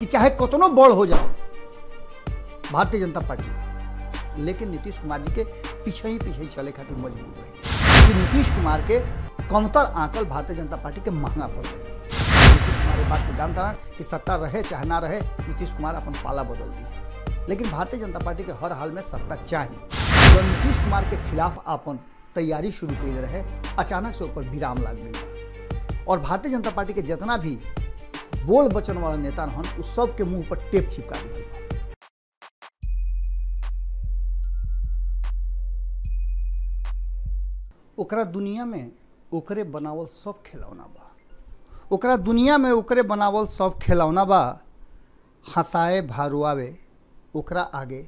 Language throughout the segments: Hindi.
कि चाहे कतनो बड़ हो जाओ भारतीय जनता पार्टी लेकिन नीतीश कुमार जी के पीछे ही पीछे ही चले खातिर मजबूर रहे कि नीतीश कुमार के कमतर आंकल भारतीय जनता पार्टी के महंगा पड़ गए नीतीश कुमार बात के तो जानता रहा कि सत्ता रहे चाहे ना रहे नीतीश कुमार अपन पाला बदल दी लेकिन भारतीय जनता पार्टी के हर हाल में सत्ता चाहिए जो नीतीश कुमार के खिलाफ अपन तैयारी शुरू कर रहे अचानक से ऊपर विराम लाग गई और भारतीय जनता पार्टी के जितना भी बोल बचन वाला नेता रहन उस सबके मुंह पर टेप चिपका दिया ओकरा दुनिया में ओकरे बनावल सब खिलौना बा ओकरा दुनिया में ओकरे बनावल सब खिलौना बा हंसाए भारुआवे ओकरा आगे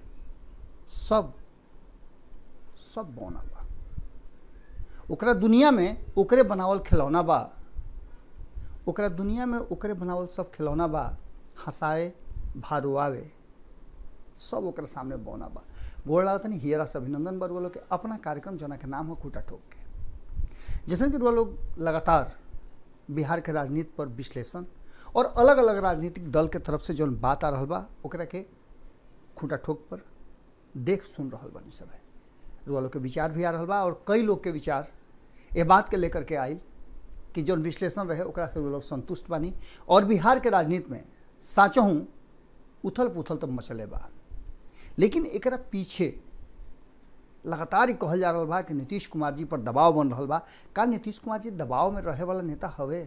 सब सब बौना बा ओकरा दुनिया में ओकरे बनावल खिलौना बा ओकरा दुनिया में ओकरे बनावल सब खिलौना बा हंसाए भारुआवे सब ओकरा सामने बौना बा बोल लागत नहीं हियरा से अभिनंदन बरुआ लोग के अपना कार्यक्रम जो के नाम हो खूटा ठोक के जैसे कि रुआ लोग लगातार बिहार के राजनीति पर विश्लेषण और अलग अलग राजनीतिक दल के तरफ से जो बात आ रहा बा ओकरा के खूटा ठोक पर देख सुन रहा बनी सब रुआ लोग के विचार भी आ रहा बा और कई लोग के विचार ये बात के लेकर के आई कि जो विश्लेषण रहे से लोग संतुष्ट बानी और बिहार के राजनीति में साँचो हूँ उथल पुथल तो मचले बा लेकिन एक पीछे लगातार ही कहल जा रहा बा कि नीतीश कुमार जी पर दबाव बन रहा बा का नीतीश कुमार जी दबाव में रहे वाला नेता हवे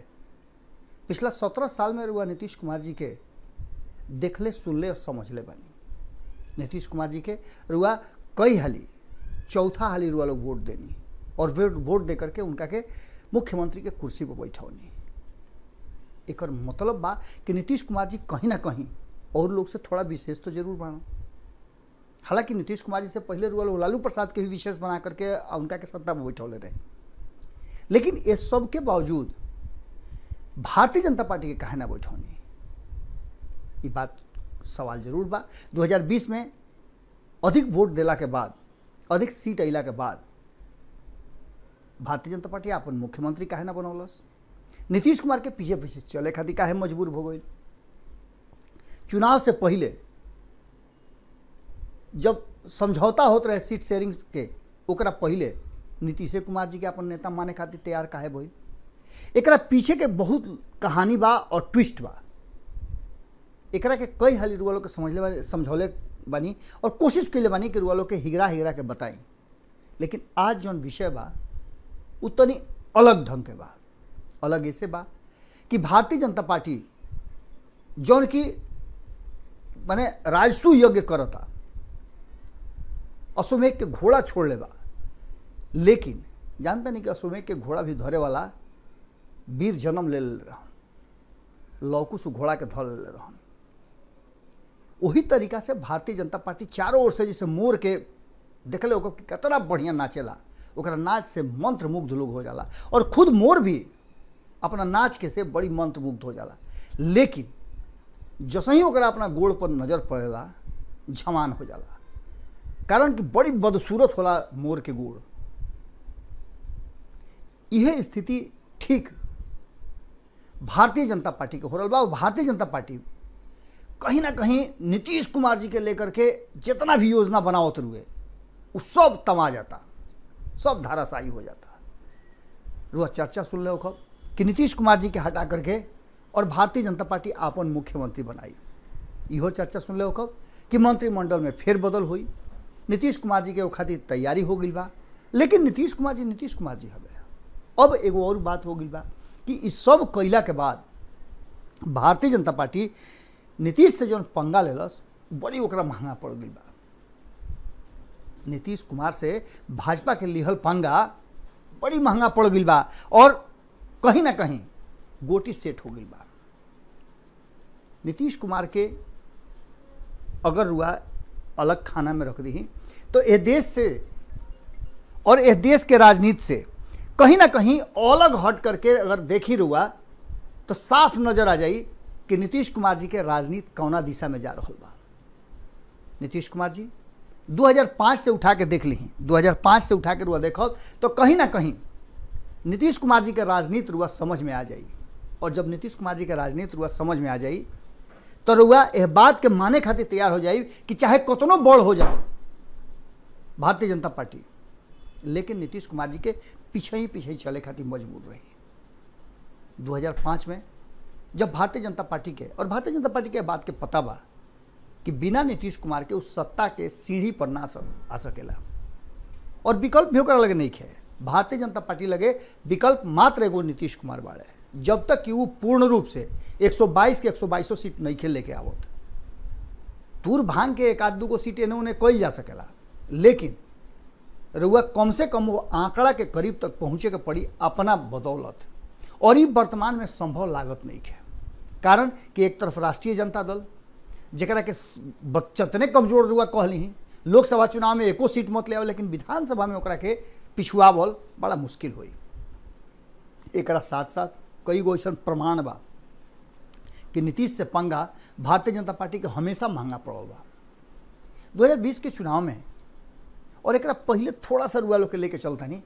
पिछला सत्रह साल में रुआ नीतीश कुमार जी के देखले सुनले और समझले बानी नीतीश कुमार जी के रुआ कई हाली चौथा हाली रुआ लोग वोट देनी और वोट वोट दे करके उनका के मुख्यमंत्री के कुर्सी पर बैठौनी एक मतलब बा कि नीतीश कुमार जी कहीं ना कहीं और लोग से थोड़ा विशेष तो जरूर बना हालांकि नीतीश कुमार जी से पहले रुअल लालू प्रसाद के भी विशेष बना करके उनका के सत्ता में बैठौले रहे लेकिन ये सब के बावजूद भारतीय जनता पार्टी के ना बैठौनी ये बात सवाल जरूर बा 2020 में अधिक वोट दिला के बाद अधिक सीट अला के बाद भारतीय जनता पार्टी अपन मुख्यमंत्री काहे ना बनौलस नीतीश कुमार के पीछे पीछे चले खातिर काहे मजबूर हो गई चुनाव से पहले जब समझौता होते रहे सीट शेयरिंग के ओकरा पहले नीतीश कुमार जी के अपन नेता माने खातिर तैयार काहे भइल एक पीछे के बहुत कहानी बा और ट्विस्ट बा एक के कई हाली रुआ लोग समझ ले समझौले बनी और कोशिश कैले बानी कि रुआ लोग के हिगरा हिगरा के बताई लेकिन आज जो विषय बा उतनी अलग ढंग के बा अलग ऐसे बा कि भारतीय जनता पार्टी जौन की मैंने राजसू यज्ञ करता अश्वमेघ के घोड़ा छोड़ ले बा लेकिन जानते नहीं कि अश्वमेघ के घोड़ा भी धरे वाला वीर जन्म ले ले रहन लौकुस घोड़ा के धर ले रहा वही तरीका से भारतीय जनता पार्टी चारों ओर से जैसे मोर के देखले होगा कितना बढ़िया नाचेला नाच से मंत्रमुग्ध लोग हो जाला और खुद मोर भी अपना नाच के से बड़ी मंत्रमुग्ध हो जाला लेकिन जैसे ही अपना गोड़ पर नज़र पड़ेला झमान हो जाला कारण कि बड़ी बदसूरत होला मोर के गोड़ यह स्थिति ठीक भारतीय जनता पार्टी के हो रहा भारतीय जनता पार्टी कहीं ना कहीं नीतीश कुमार जी के लेकर के जितना भी योजना बनावत रुए वो सब तमा जाता सब धाराशाही हो जाता रुआ चर्चा सुन लो खब कि नीतीश कुमार जी के हटा करके और भारतीय जनता पार्टी अपन मुख्यमंत्री बनाई इहो चर्चा सुन लो खब कि मंत्रिमंडल में फिर बदल हुई नीतीश कुमार जी के खातिर तैयारी हो गई बा लेकिन नीतीश कुमार जी नीतीश कुमार जी हवे अब एगो और बात हो गई बा कि इस सब कैला के बाद भारतीय जनता पार्टी नीतीश से जो पंगा लेलस बड़ी ओकरा महंगा पड़ गई बा नीतीश कुमार से भाजपा के लिहल पंगा बड़ी महंगा पड़ गई बा और कहीं ना कहीं गोटी सेट हो गई बा नीतीश कुमार के अगर रुआ अलग खाना में रख दी तो यह देश से और यह देश के राजनीति से कहीं ना कहीं अलग हट करके अगर देखी रुआ तो साफ नजर आ जाई कि नीतीश कुमार जी के राजनीति कौना दिशा में जा रहा बा नीतीश कुमार जी 2005 से उठा के देख ली 2005 से उठा के रुआ देखो तो कहीं ना कहीं नीतीश कुमार जी का राजनीति रुआ समझ में आ जाई और जब नीतीश कुमार जी का राजनीति रुआ समझ में आ जाई तो रुआ यह बात के माने खातिर तैयार हो जाई कि चाहे कतनों बड़ हो जाए भारतीय जनता पार्टी लेकिन नीतीश कुमार जी के पीछे ही पीछे चले खातिर मजबूर रही 2005 में जब भारतीय जनता पार्टी के और भारतीय जनता पार्टी के बात के पता बा कि बिना नीतीश कुमार के उस सत्ता के सीढ़ी पर ना आ सकेला और विकल्प भी ओकरा लगे नहीं है भारतीय जनता पार्टी लगे विकल्प मात्र एगो नीतीश कुमार बाड़े जब तक कि वो पूर्ण रूप से 122 के 122 सीट नहीं खेल लेके आवत दूर भांग के एक आध दूगो सीट एने उन्हें कल जा सकेला लेकिन रउआ कम से कम वो आंकड़ा के करीब तक पहुँचे के पड़ी अपना बदौलत और ये वर्तमान में संभव लागत नहीं है कारण कि एक तरफ राष्ट्रीय जनता दल जरा के जतने कमजोर रुआ कहली लोकसभा चुनाव में एको सीट मत ले लेकिन विधानसभा में ओकरा के पिछुआवल बड़ा मुश्किल हो एक साथ साथ कई गो ऐसा प्रमाण बा कि नीतीश से पंगा भारतीय जनता पार्टी के हमेशा महंगा पड़ल बा 2020 के चुनाव में और एक पहले थोड़ा सा रुआ लोग लेकर लेके चलता नहीं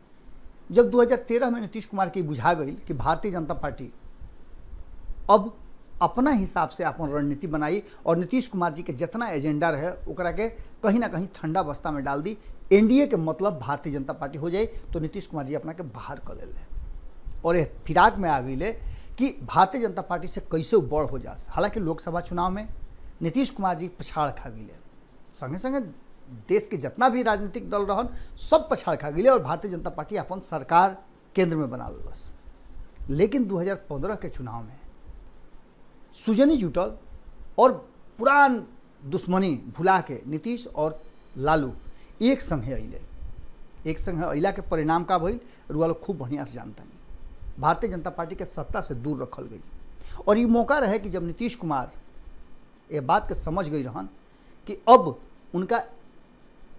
जब 2013 में नीतीश कुमार की बुझा गई कि भारतीय जनता पार्टी अब अपना हिसाब से अपन रणनीति बनाई और नीतीश कुमार जी के जितना एजेंडा रहे ओकरा के कहीं ना कहीं ठंडा बस्ता में डाल दी एनडीए के मतलब भारतीय जनता पार्टी हो जाए तो नीतीश कुमार जी अपना के बाहर कर ले और यह फिराक में आ गई ले कि भारतीय जनता पार्टी से कैसे बड़ हो जा हालांकि लोकसभा चुनाव में नीतीश कुमार जी पछाड़ खा गई संगे संगे देश के जितना भी राजनीतिक दल रहन सब पछाड़ खा गई और भारतीय जनता पार्टी अपन सरकार केंद्र में बना लेकिन 2015 के चुनाव में सुजनी जुटल और पुरान दुश्मनी भुला के नीतीश और लालू एक संगे अले एक संगे अला के परिणाम का भइल रुआ लोग खूब बढ़िया से जानता नहीं भारतीय जनता पार्टी के सत्ता से दूर रखल गई और ये मौका रहे कि जब नीतीश कुमार ये बात के समझ गई रहन कि अब उनका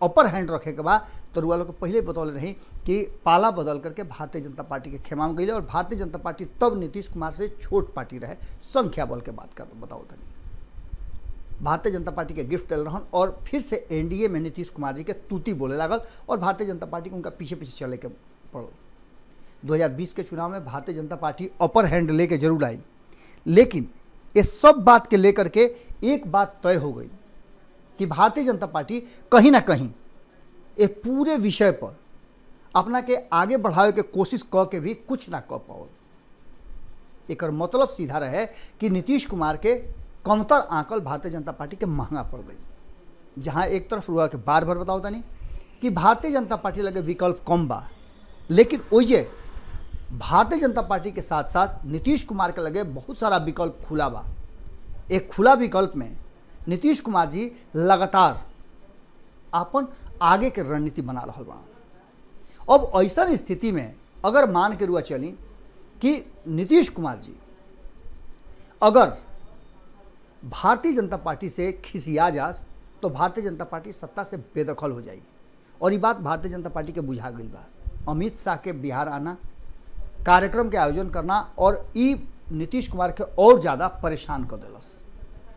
अपर हैंड रखे के बाद तो रुआ लोग पहले बतौले रही कि पाला बदल करके भारतीय जनता पार्टी के खेमा में गई और भारतीय जनता पार्टी तब नीतीश कुमार से छोट पार्टी रहे संख्या बल के बात कर बताओ तनी भारतीय जनता पार्टी के गिफ्ट दिल रहन और फिर से एनडीए में नीतीश कुमार जी के तूती बोले लागल और भारतीय जनता पार्टी को उनका पीछे पीछे चले के पड़ो 2020 के चुनाव में भारतीय जनता पार्टी अपर हैंड लेके जरूर आई लेकिन ये सब बात के लेकर के एक बात तय हो गई कि भारतीय जनता पार्टी कहीं ना कहीं ये पूरे विषय पर अपना के आगे बढ़ावे के कोशिश क के भी कुछ ना कह पाओ एक मतलब सीधा रहे कि नीतीश कुमार के कमतर आंकल भारतीय जनता पार्टी के महंगा पड़ गई जहाँ एक तरफ रुआ के बार बार बताओ तनी तो कि भारतीय जनता पार्टी लगे विकल्प कम बा लेकिन ओजे भारतीय जनता पार्टी के साथ साथ नीतीश कुमार के लगे बहुत सारा विकल्प खुला बा एक खुला विकल्प में नीतीश कुमार जी लगातार अपन आगे के रणनीति बना रहा बा अब ऐसा स्थिति में अगर मान के रुआ चली कि नीतीश कुमार जी अगर भारतीय जनता पार्टी से खिसिया जास तो भारतीय जनता पार्टी सत्ता से बेदखल हो जाए और ये बात भारतीय जनता पार्टी के बुझा गई बा अमित शाह के बिहार आना कार्यक्रम के आयोजन करना और ई नीतीश कुमार के और ज़्यादा परेशान कर दिलस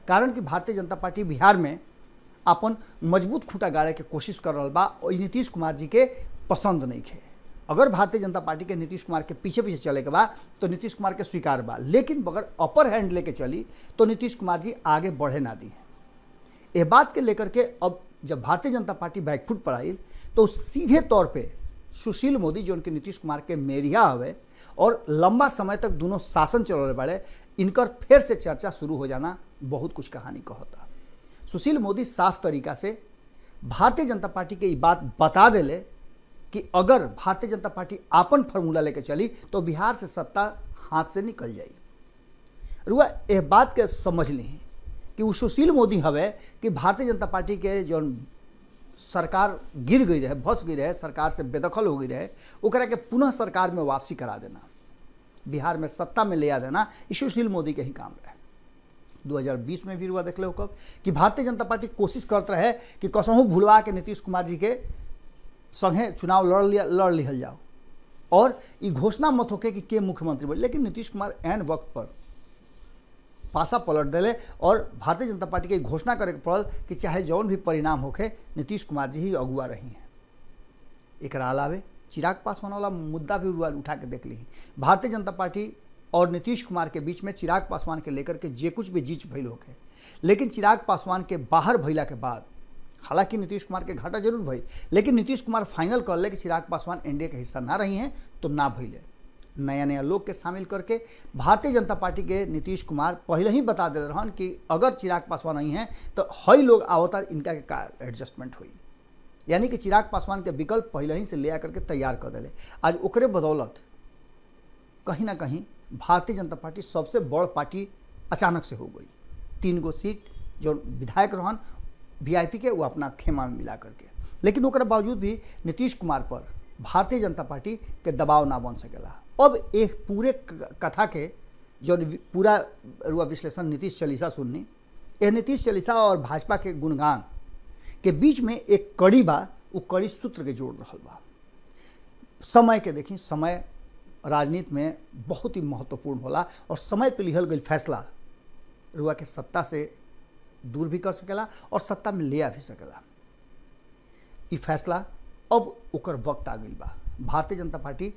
कारण कि भारतीय जनता पार्टी बिहार में अपन मजबूत खूंटा गाड़े के कोशिश कर रहा बा नीतीश कुमार जी के पसंद नहीं है अगर भारतीय जनता पार्टी के नीतीश कुमार के पीछे पीछे चले के बा तो नीतीश कुमार के स्वीकार बा लेकिन अगर अपर हैंड लेके चली तो नीतीश कुमार जी आगे बढ़े ना दी ये बात के लेकर के अब जब भारतीय जनता पार्टी बैकफुट पर आई तो सीधे तौर पे सुशील मोदी जो उनके नीतीश कुमार के मेरिया हुए और लंबा समय तक दोनों शासन चल रहे बाड़े इनकर फिर से चर्चा शुरू हो जाना बहुत कुछ कहानी कहता सुशील मोदी साफ तरीका से भारतीय जनता पार्टी के बात बता दिले कि अगर भारतीय जनता पार्टी आपन फॉर्मूला लेकर चली तो बिहार से सत्ता हाथ से निकल जाए रुआ यह बात के समझ ली कि वो सुशील मोदी हवे कि भारतीय जनता पार्टी के जो सरकार गिर गई रहे भस गई रहे सरकार से बेदखल हो गई रहे के पुनः सरकार में वापसी करा देना बिहार में सत्ता में ले आ देना ये सुशील मोदी के ही काम रहे 2020 में भी हुआ देख लो कब कि भारतीय जनता पार्टी कोशिश करते रहे कि कसहू भूलवा के नीतीश कुमार जी के संगे चुनाव लड़ लिया लड़ लिहल जाओ और ये घोषणा मत होके कि के मुख्यमंत्री बने लेकिन नीतीश कुमार एन वक्त पर पासा पलट दिले और भारतीय जनता पार्टी के घोषणा करे के पड़ल कि चाहे जौन भी परिणाम होके नीतीश कुमार जी ही अगुआ रही हैं एक अलावे चिराग पासवान वाला मुद्दा भी उठा के देख ली भारतीय जनता पार्टी और नीतीश कुमार के बीच में चिराग पासवान के लेकर के जे कुछ भी जीच भैल होके लेकिन चिराग पासवान के बाहर भैला के बाद हालांकि नीतीश कुमार के घाटा जरूर भई लेकिन नीतीश कुमार फाइनल कर ले कि चिराग पासवान एनडीए के हिस्सा ना रही हैं तो ना भैले नया नया लोग के शामिल करके भारतीय जनता पार्टी के नीतीश कुमार पहले ही बता दे रहन कि अगर चिराग पासवान नहीं हैं तो हई लोग आवता इनका एडजस्टमेंट हुई यानी कि चिराग पासवान के विकल्प पहले ही से ले आकर के तैयार कर दिले आज ओकरे बदौलत कहीं ना कहीं भारतीय जनता पार्टी सबसे बड़ पार्टी अचानक से हो गई तीन गो सीट जो विधायक रहन वीआईपी के वो अपना खेमा में मिला करके लेकिन ओकर बावजूद भी नीतीश कुमार पर भारतीय जनता पार्टी के दबाव ना बन सकेला अब एक पूरे कथा के जो पूरा रुआ विश्लेषण नीतीश चालीसा सुननी यह नीतीश चालीसा और भाजपा के गुणगान के बीच में एक कड़ी बा वो कड़ी सूत्र के जोड़ रहा बा समय के देखी समय राजनीति में बहुत ही महत्वपूर्ण होला और समय पर लिहल गई फैसला रुआ के सत्ता से दूर भी कर सकेला और सत्ता में ले आ भी सकेला ये फैसला अब उकर वक्त आ गई बा भारतीय जनता पार्टी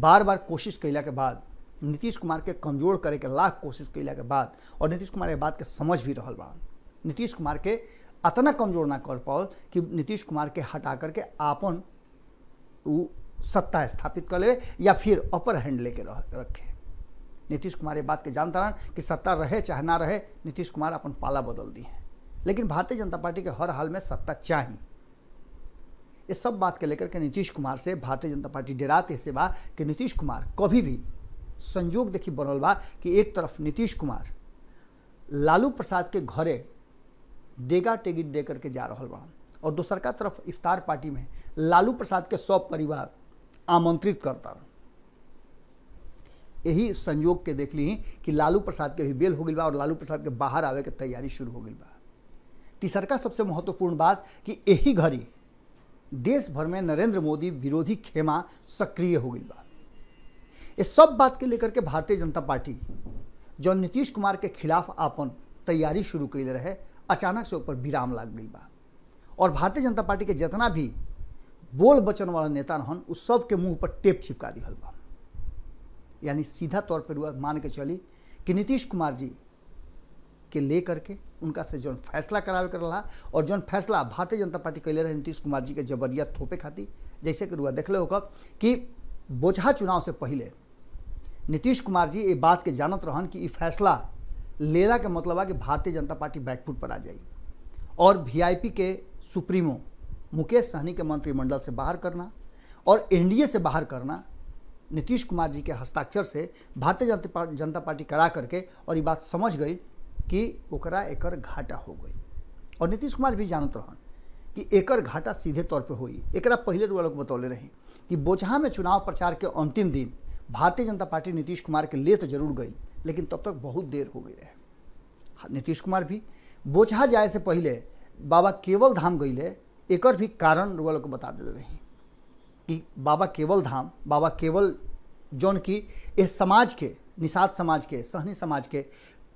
बार बार कोशिश कैला के बाद नीतीश कुमार के कमजोर करे के लाख कोशिश कैला के बाद और नीतीश कुमार के बात के समझ भी रहा बा नीतीश कुमार के इतना कमजोर ना कर पाओ कि नीतीश कुमार के हटा करके आपन सत्ता स्थापित कर ले या फिर अपर हैंड लेके रखे नीतीश कुमार ये बात के जानता रहा कि सत्ता रहे चाहे ना रहे नीतीश कुमार अपन पाला बदल दी है लेकिन भारतीय जनता पार्टी के हर हाल में सत्ता चाहिए ये सब बात के लेकर के नीतीश कुमार से भारतीय जनता पार्टी डराते से बा कि नीतीश कुमार कभी भी संयोग देखी बनल बा कि एक तरफ नीतीश कुमार लालू प्रसाद के घरे देगा टेगी दे करके जा रहा बा और दूसरका तरफ इफ्तार पार्टी में लालू प्रसाद के सब परिवार आमंत्रित करता यही संयोग के देख ली कि लालू प्रसाद के भी बेल हो गई बा और लालू प्रसाद के बाहर आवे के तैयारी शुरू हो गई बा तीसरका सबसे महत्वपूर्ण बात कि यही घड़ी देश भर में नरेंद्र मोदी विरोधी खेमा सक्रिय हो गई बा ये सब बात के लेकर के भारतीय जनता पार्टी जो नीतीश कुमार के खिलाफ अपन तैयारी शुरू कैले रहे अचानक से ऊपर विराम लग गई बा और भारतीय जनता पार्टी के जितना भी बोल बचन वाला नेता रहन उस सब के मुंह पर टेप चिपका दिहल बा यानी सीधा तौर पर हुआ मान के चली कि नीतीश कुमार जी के ले करके उनका से जौन फैसला करावे कर रहा और जौन फैसला भारतीय जनता पार्टी कैले रहे नीतीश कुमार जी के जबरिया थोपे खाती जैसे कि रुआ देख ले होकर कि बोझा चुनाव से पहले नीतीश कुमार जी ये बात के जानत रहन कि ये फैसला लेला के मतलब है कि भारतीय जनता पार्टी बैकफुट पर आ जाए और पी के सुप्रीमो मुकेश सहनी के मंत्रिमंडल से बाहर करना और एनडीए से बाहर करना नीतीश कुमार जी के हस्ताक्षर से भारतीय जनता पार्टी करा करके और ये बात समझ गई कि ओकरा एकर घाटा हो गई और नीतीश कुमार भी जानत रहन कि एकर घाटा सीधे तौर पे हुई एकरा पहले रुआ लोग बतौले रही कि बोचहा में चुनाव प्रचार के अंतिम दिन भारतीय जनता पार्टी नीतीश कुमार के लिए तो जरूर गई लेकिन तब तक बहुत देर हो गई रहे हाँ, नीतीश कुमार भी बोचहा जाए से पहले बाबा केवल धाम गई एक और भी कारण रुगल को बता दे हैं कि बाबा केवल धाम बाबा केवल जौन की यह समाज के निषाद समाज के सहनी समाज के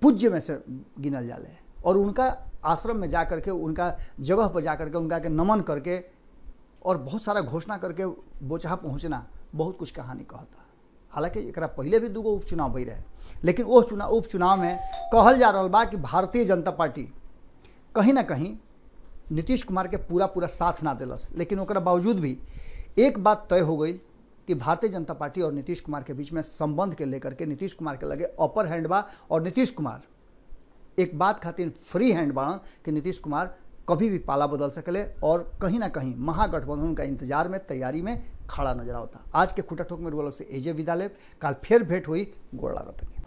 पूज्य में से गिनल जाले और उनका आश्रम में जा करके उनका जगह पर जा करके उनका के नमन करके और बहुत सारा घोषणा करके बोचहा पहुँचना बहुत कुछ कहानी कहता हालांकि एक पहले भी दूगो उपचुनाव हो रहे लेकिन वह चुनाव उपचुनाव में कहल जा रहा बा कि भारतीय जनता पार्टी कहीं ना कहीं नीतीश कुमार के पूरा पूरा साथ ना दिलस लेकिन ओकरा बावजूद भी एक बात तय हो गई कि भारतीय जनता पार्टी और नीतीश कुमार के बीच में संबंध के लेकर के नीतीश कुमार के लगे अपर हैंड बा और नीतीश कुमार एक बात खातिर फ्री हैंड बा कि नीतीश कुमार कभी भी पाला बदल सकले और कहीं ना कहीं महागठबंधन का इंतजार में तैयारी में खड़ा नजर आता आज के खुटा ठोक में रुआ से एजे विदा ले कल फिर भेंट हुई गोड़ा रतनी